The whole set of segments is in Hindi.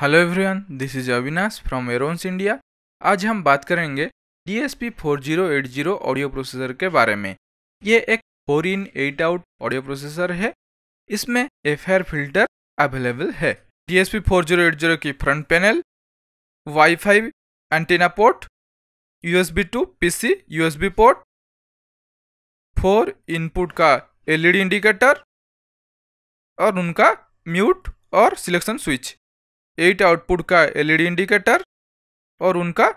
hello everyone this is Avinash from Aerons India आज हम बात करेंगे D S P four zero eight zero audio processor के बारे में ये एक four in eight out audio processor है इसमें एफ फिल्टर अवेलेबल है D S P four zero eight zero की front panel wifi antenna port U S B to P C U S B port four input का एलईडी इंडिकेटर e और उनका म्यूट और सिलेक्शन स्विच एट आउटपुट का एलईडी इंडिकेटर और उनका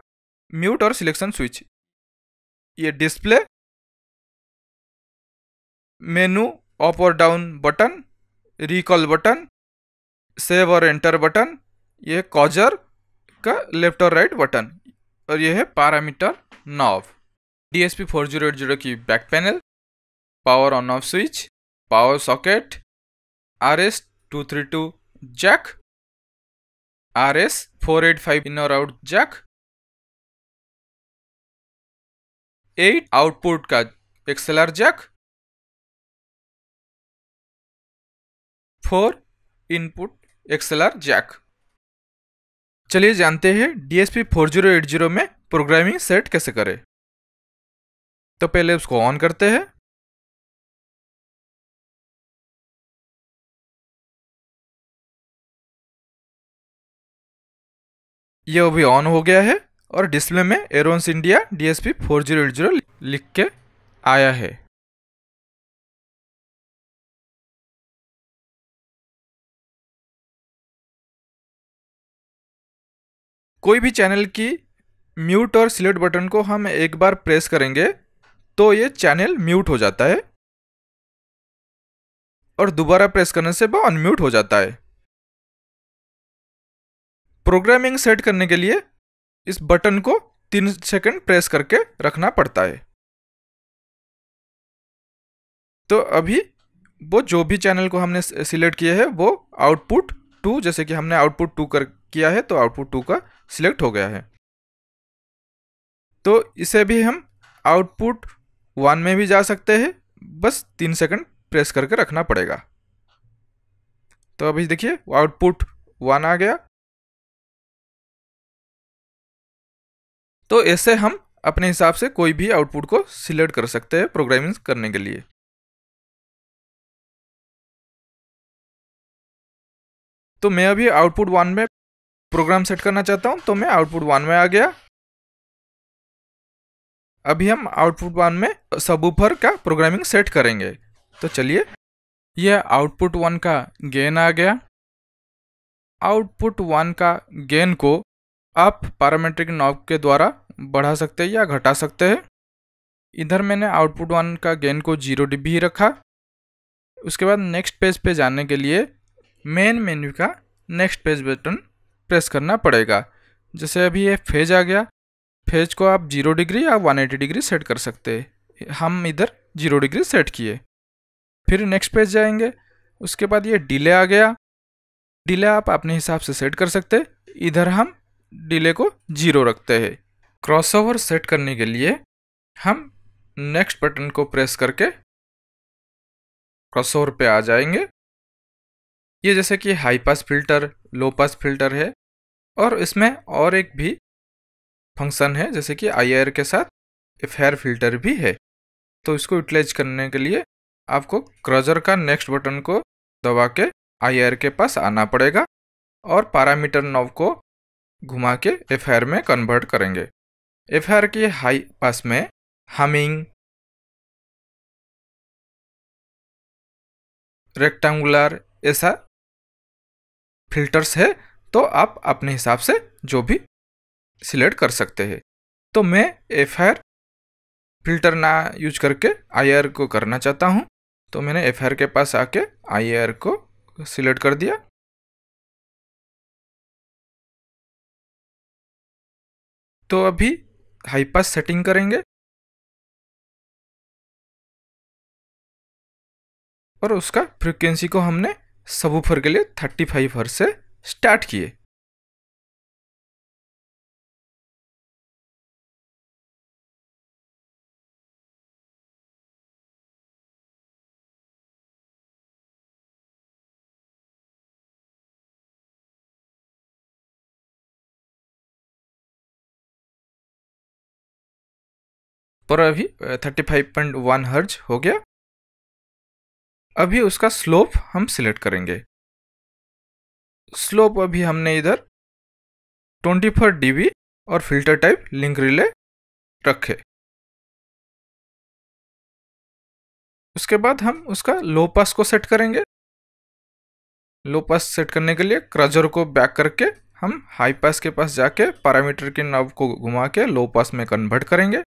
म्यूट और सिलेक्शन स्विच ये डिस्प्ले मेनू अप और down button recall button save और एंटर बटन ये कॉजर का लेफ्ट और राइट बटन और यह है parameter knob D S four zero eight zero की back panel power on off switch power socket S two two three RS-232 jack, RS-485 in or out jack eight output का XL R jack four input XLR jack चलिए जानते हैं DSP four zero eight zero में प्रोग्रामिंग सेट कैसे करें तो पहले उसको ऑन करते हैं ये अभी ऑन हो गया है और डिस्प्ले में एरोन्स इंडिया डीएसपी 4080 लिख के आया है कोई भी चैनल की म्यूट और सिलेक्ट बटन को हम एक बार प्रेस करेंगे तो ये चैनल म्यूट हो जाता है और दोबारा प्रेस करने से वह अनम्यूट हो जाता है प्रोग्रामिंग सेट करने के लिए इस बटन को तीन सेकंड प्रेस करके रखना पड़ता है तो अभी वो जो भी चैनल को हमने सिलेक्ट किया है वो आउटपुट टू जैसे कि हमने आउटपुट टू कर किया है तो आउटपुट टू का सिलेक्ट हो गया है तो इसे भी हम आउटपुट वन में भी जा सकते हैं बस तीन सेकंड प्रेस करके रखना पड़ेगा तो अभी देखिए आउटपुट वन आ गया तो ऐसे हम अपने हिसाब से कोई भी आउटपुट को सिलेक्ट कर सकते हैं प्रोग्रामिंग करने के लिए तो मैं अभी आउटपुट वन में प्रोग्राम सेट करना चाहता हूं तो मैं आउटपुट वन में आ गया अभी हम आउटपुट वन में सबूफर का प्रोग्रामिंग सेट करेंगे तो चलिए यह आउटपुट वन का गेन आ गया आउटपुट वन का गेन को आप पैरामेट्रिक नॉब के द्वारा बढ़ा सकते हैं या घटा सकते हैं इधर मैंने आउटपुट वन का गेन को जीरो डी रखा उसके बाद नेक्स्ट पेज पे जाने के लिए मेन मेन्यू का नेक्स्ट पेज बटन प्रेस करना पड़ेगा जैसे अभी ये फेज आ गया फेज को आप जीरो डिग्री या वन एटी डिग्री सेट कर सकते हैं हम इधर जीरो डिग्री सेट किए फिर नेक्स्ट पेज जाएंगे उसके बाद ये डिले आ गया डिले आप अपने हिसाब से सेट कर सकते इधर हम डिले को जीरो रखते हैं क्रॉसओवर सेट करने के लिए हम नेक्स्ट बटन को प्रेस करके क्रॉसओवर पे आ जाएंगे ये जैसे कि high pass filter low pass filter है और इसमें और एक भी फंक्शन है जैसे कि आई के साथ एफेयर फिल्टर भी है तो इसको यूटिलाइज करने के लिए आपको क्रजर का नेक्स्ट बटन को दबा के आई के पास आना पड़ेगा और पैरामीटर नव को घुमा के एफ में कन्वर्ट करेंगे एफ के हाई पास में हमिंग रेक्टेंगुलर ऐसा फिल्टर्स है तो आप अपने हिसाब से जो भी सिलेक्ट कर सकते हैं तो मैं एफ फिल्टर ना यूज करके आई को करना चाहता हूँ तो मैंने एफ के पास आके आई को सिलेक्ट कर दिया तो अभी हाई पास सेटिंग करेंगे और उसका फ्रिक्वेंसी को हमने सबूफर के लिए 35 हर्ट से स्टार्ट किए पर अभी 35.1 हर्ज हो गया अभी उसका स्लोप हम सिलेक्ट करेंगे स्लोप अभी हमने इधर 24 डीबी और फिल्टर टाइप लिंक रिले रखे उसके बाद हम उसका लो पास को सेट करेंगे लो पास सेट करने के लिए क्रजर को बैक करके हम हाई पास के पास जाके पैरामीटर के नब को घुमा के लो पास में कन्वर्ट करेंगे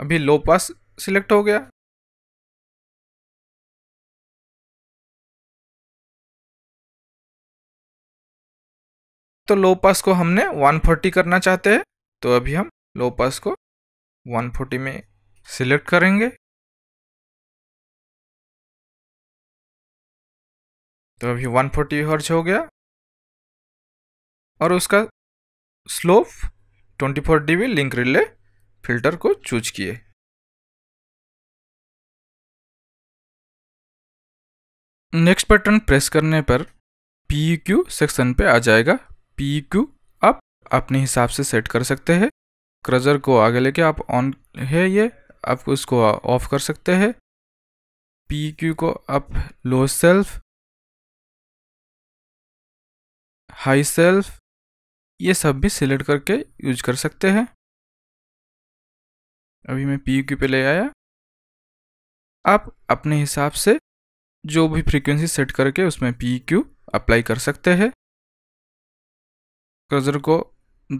अभी लो पास सिलेक्ट हो गया तो लो पास को हमने 140 करना चाहते हैं तो अभी हम लो पास को 140 में सिलेक्ट करेंगे तो अभी 140 फोर्टी हर्ज हो गया और उसका slope 24 four dB link Riley filter को चूज किए नेक्स्ट बटन प्रेस करने पर पी क्यू e सेक्शन पे आ जाएगा पी क्यू e आप अपने हिसाब से सेट कर सकते हैं क्रजर को आगे लेके आप ऑन है ये आप उसको ऑफ कर सकते हैं पी क्यू e को आप लो सेल्फ हाई सेल्फ ये सब भी सिलेक्ट करके यूज कर सकते हैं अभी मैं पी यू पे ले आया आप अपने हिसाब से जो भी फ्रीक्वेंसी सेट करके उसमें पी क्यू अप्लाई कर सकते हैं कर्जर को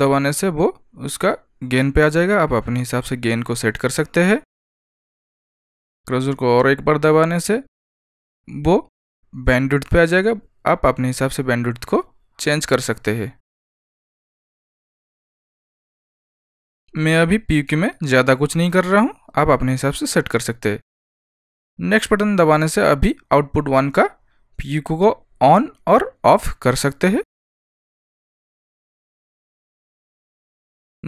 दबाने से वो उसका गेन पे आ जाएगा आप अपने हिसाब से गेन को सेट कर सकते हैं क्रोज़र को और एक बार दबाने से वो बैंड पे आ जाएगा आप अपने हिसाब से बैंड को चेंज कर सकते हैं मैं अभी पी में ज़्यादा कुछ नहीं कर रहा हूँ आप अपने हिसाब से सेट कर सकते हैं नेक्स्ट बटन दबाने से अभी आउटपुट वन का पी को ऑन और ऑफ कर सकते हैं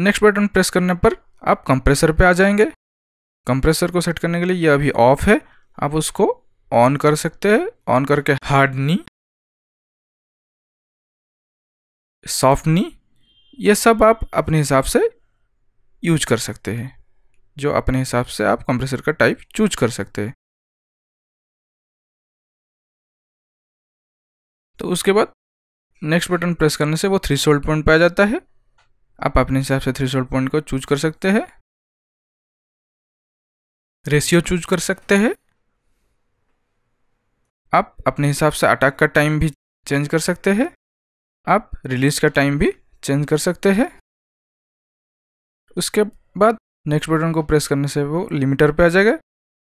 नेक्स्ट बटन प्रेस करने पर आप कंप्रेसर पे आ जाएंगे कंप्रेसर को सेट करने के लिए यह अभी ऑफ है आप उसको ऑन कर सकते हैं ऑन करके हार्ड नी सॉफ्ट नी ये सब आप अपने हिसाब से यूज कर सकते हैं जो अपने हिसाब से आप कंप्रेसर का टाइप चूज कर सकते हैं तो उसके बाद नेक्स्ट बटन प्रेस करने से वो थ्री सोल्ड पॉइंट पाया जाता है आप अपने हिसाब से थ्री सोल्ड पॉइंट को चूज कर सकते हैं रेशियो चूज कर सकते हैं आप अपने हिसाब से अटैक का टाइम भी चेंज कर सकते हैं आप रिलीज का टाइम भी चेंज कर सकते हैं उसके बाद नेक्स्ट बटन को प्रेस करने से वो लिमिटर पे आ जाएगा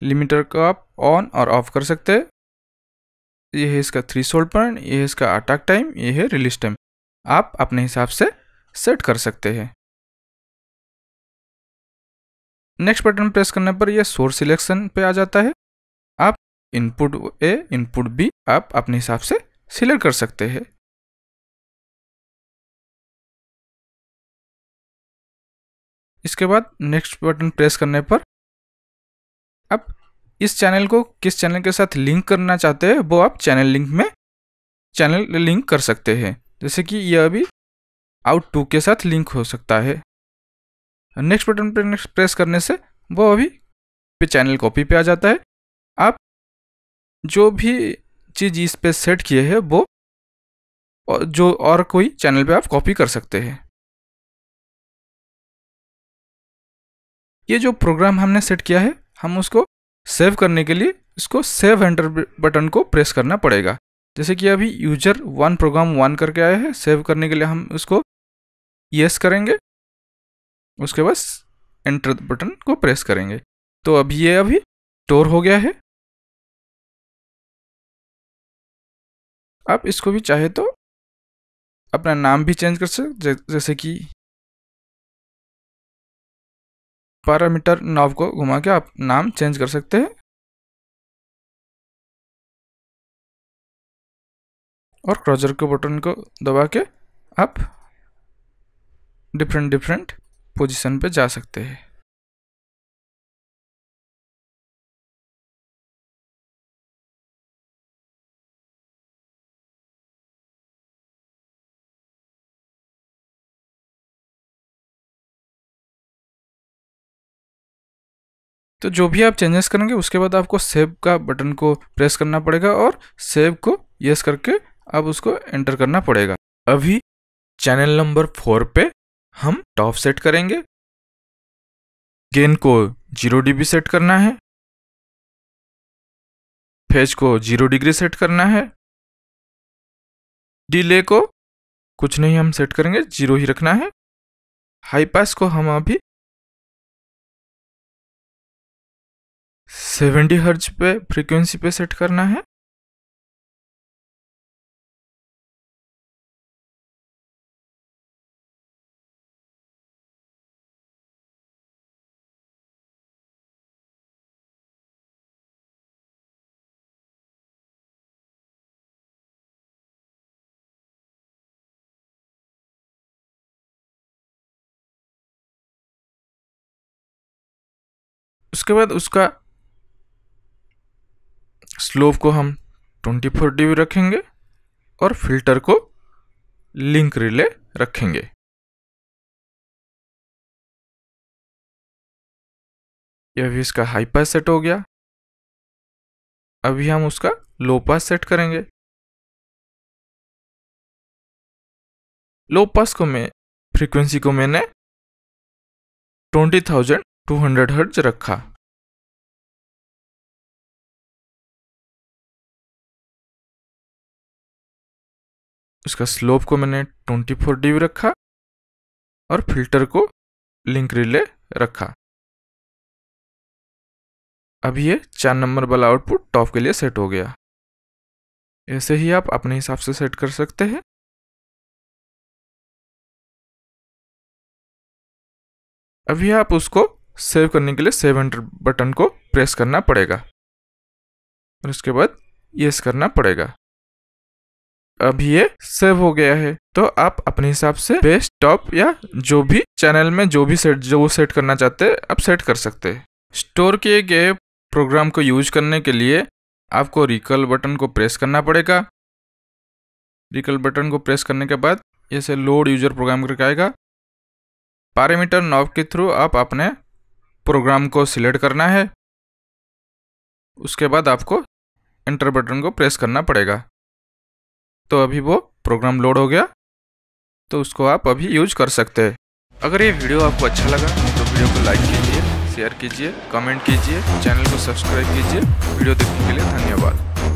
लिमिटर को आप ऑन और ऑफ कर सकते हैं ये है इसका थ्री सोल्ड पॉइंट ये है इसका अटैक टाइम ये है रिलीज टाइम आप अपने हिसाब से सेट कर सकते हैं नेक्स्ट बटन प्रेस करने पर यह सोर्स सिलेक्शन पे आ जाता है आप इनपुट ए इनपुट बी आप अपने हिसाब से सिलेक्ट कर सकते हैं इसके बाद नेक्स्ट बटन प्रेस करने पर आप इस चैनल को किस चैनल के साथ लिंक करना चाहते हैं वो आप चैनल लिंक में चैनल लिंक कर सकते हैं जैसे कि यह अभी आउट टू के साथ लिंक हो सकता है नेक्स्ट बटन पर नेक्स्ट प्रेस करने से वो अभी पे चैनल कॉपी पे आ जाता है आप जो भी चीज़ इस पे सेट किए हैं वो जो और कोई चैनल पे आप कॉपी कर सकते हैं ये जो प्रोग्राम हमने सेट किया है हम उसको सेव करने के लिए इसको सेव एंटर बटन को प्रेस करना पड़ेगा जैसे कि अभी यूजर वन प्रोग्राम वन करके आया है सेव करने के लिए हम उसको यस करेंगे उसके बाद एंटर बटन को प्रेस करेंगे तो अभी ये अभी स्टोर हो गया है आप इसको भी चाहे तो अपना नाम भी चेंज कर सकते जैसे कि पैरामीटर नाव को घुमा के आप नाम चेंज कर सकते हैं और क्रॉजर के बटन को दबा के आप डिफरेंट डिफरेंट पोजीशन पे जा सकते हैं तो जो भी आप चेंजेस करेंगे उसके बाद आपको सेव का बटन को प्रेस करना पड़ेगा और सेव को यस करके आप उसको एंटर करना पड़ेगा अभी चैनल नंबर फोर पे हम टॉप सेट करेंगे गेन को जीरो डीबी सेट करना है फेज को जीरो डिग्री सेट करना है डिले को कुछ नहीं हम सेट करेंगे जीरो ही रखना है हाई पास को हम अभी सेवेंटी हर्ज पे फ्रीक्वेंसी पे सेट करना है उसके बाद उसका स्लोप को हम 24 dB रखेंगे और फिल्टर को लिंक रिले रखेंगे यह भी इसका हाई पास सेट हो गया अभी हम उसका लो पास सेट करेंगे लो पास को मैं फ्रीक्वेंसी को मैंने 20,200 हर्ट्ज रखा इसका स्लोप को मैंने 24 फोर रखा और फिल्टर को लिंक रिले रखा अब ये चार नंबर वाला आउटपुट टॉप के लिए सेट हो गया ऐसे ही आप अपने हिसाब से सेट कर सकते हैं अभी आप उसको सेव करने के लिए सेव एंटर बटन को प्रेस करना पड़ेगा और उसके बाद यस करना पड़ेगा अब ये सेव हो गया है तो आप अपने हिसाब से बेस्ट टॉप या जो भी चैनल में जो भी सेट जो सेट करना चाहते हैं आप सेट कर सकते हैं स्टोर किए गए प्रोग्राम को यूज करने के लिए आपको रिकल बटन को प्रेस करना पड़ेगा रिकल बटन को प्रेस करने के बाद इसे लोड यूजर प्रोग्राम करके आएगा पैरामीटर नॉब के थ्रू आप अपने प्रोग्राम को सिलेक्ट करना है उसके बाद आपको एंटर बटन को प्रेस करना पड़ेगा तो अभी वो प्रोग्राम लोड हो गया तो उसको आप अभी यूज कर सकते हैं अगर ये वीडियो आपको अच्छा लगा तो वीडियो को लाइक कीजिए शेयर कीजिए कमेंट कीजिए चैनल को सब्सक्राइब कीजिए वीडियो देखने के लिए धन्यवाद